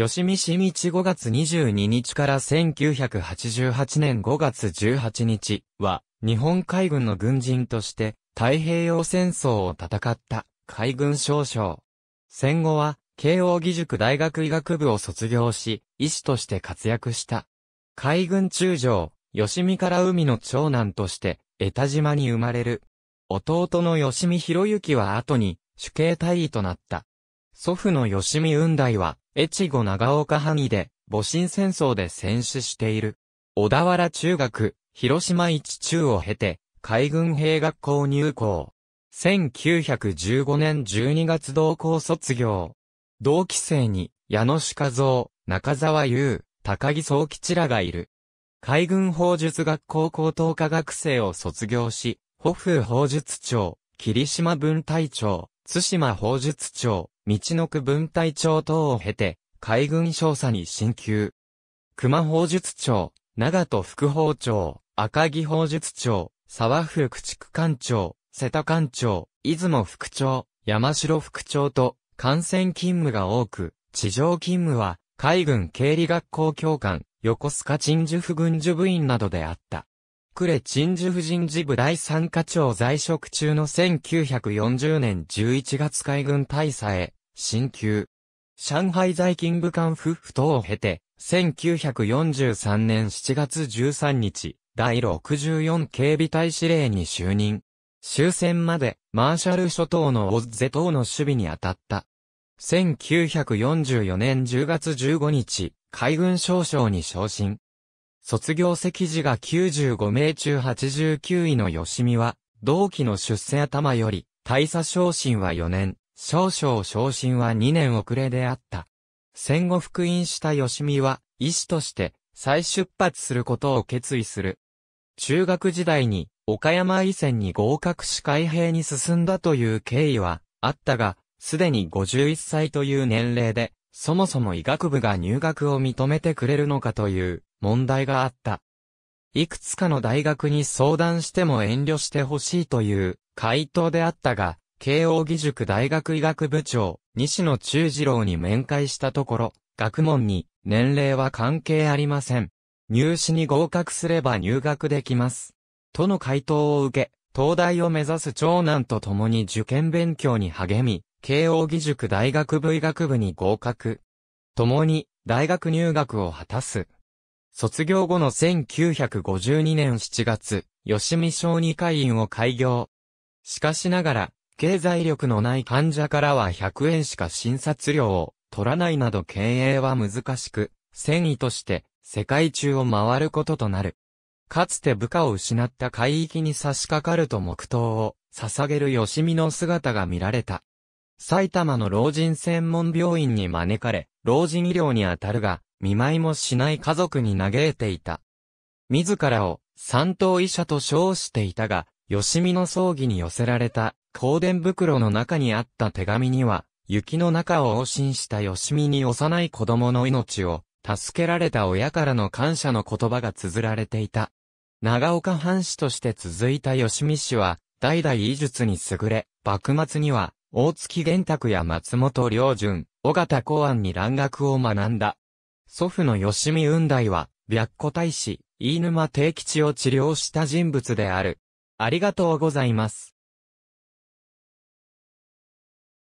吉見市道5月22日から1988年5月18日は、日本海軍の軍人として、太平洋戦争を戦った海軍少将。戦後は、慶応義塾大学医学部を卒業し、医師として活躍した。海軍中将、吉見から海の長男として、江田島に生まれる。弟の吉見博之は後に、主刑隊医となった。祖父の吉見雲大は、越後長岡藩で、戊辰戦争で戦死している。小田原中学、広島一中を経て、海軍兵学校入校。1915年12月同校卒業。同期生に、矢野和夫、中沢優、高木宗吉らがいる。海軍法術学校高等科学生を卒業し、保風法術長、霧島分隊長、津島法術庁、道の区分隊長等を経て、海軍少佐に進級。熊法術庁、長戸副法庁、赤城法術庁、沢府駆逐官庁、瀬田官庁、出雲副長、山城副長と、艦船勤務が多く、地上勤務は、海軍経理学校教官、横須賀鎮守府軍事部員などであった。呉鎮守婦人事部第三課長在職中の1940年11月海軍大佐へ、進級。上海在勤武官夫婦等を経て、1943年7月13日、第64警備隊司令に就任。終戦まで、マーシャル諸島のオッゼ島の守備に当たった。1944年10月15日、海軍少将に昇進。卒業席時が95名中89位の吉見は、同期の出世頭より、大佐昇進は4年、少々昇進は2年遅れであった。戦後復員した吉見は、医師として、再出発することを決意する。中学時代に、岡山医専に合格し海兵に進んだという経緯は、あったが、すでに51歳という年齢で、そもそも医学部が入学を認めてくれるのかという問題があった。いくつかの大学に相談しても遠慮してほしいという回答であったが、慶応義塾大学医学部長、西野中次郎に面会したところ、学問に年齢は関係ありません。入試に合格すれば入学できます。との回答を受け、東大を目指す長男と共に受験勉強に励み、慶応義塾大学部医学部に合格。共に大学入学を果たす。卒業後の1952年7月、吉見小児会員を開業。しかしながら、経済力のない患者からは100円しか診察料を取らないなど経営は難しく、繊維として世界中を回ることとなる。かつて部下を失った海域に差し掛かると黙祷を捧げる吉見の姿が見られた。埼玉の老人専門病院に招かれ、老人医療にあたるが、見舞いもしない家族に嘆いていた。自らを三等医者と称していたが、吉見の葬儀に寄せられた、香典袋の中にあった手紙には、雪の中を往診した吉見に幼い子供の命を、助けられた親からの感謝の言葉が綴られていた。長岡藩士として続いた吉見氏は、代々医術に優れ、幕末には、大月玄卓や松本良順、尾形公安に蘭学を学んだ。祖父の吉見雲大は、白虎大使、飯沼定吉を治療した人物である。ありがとうございます。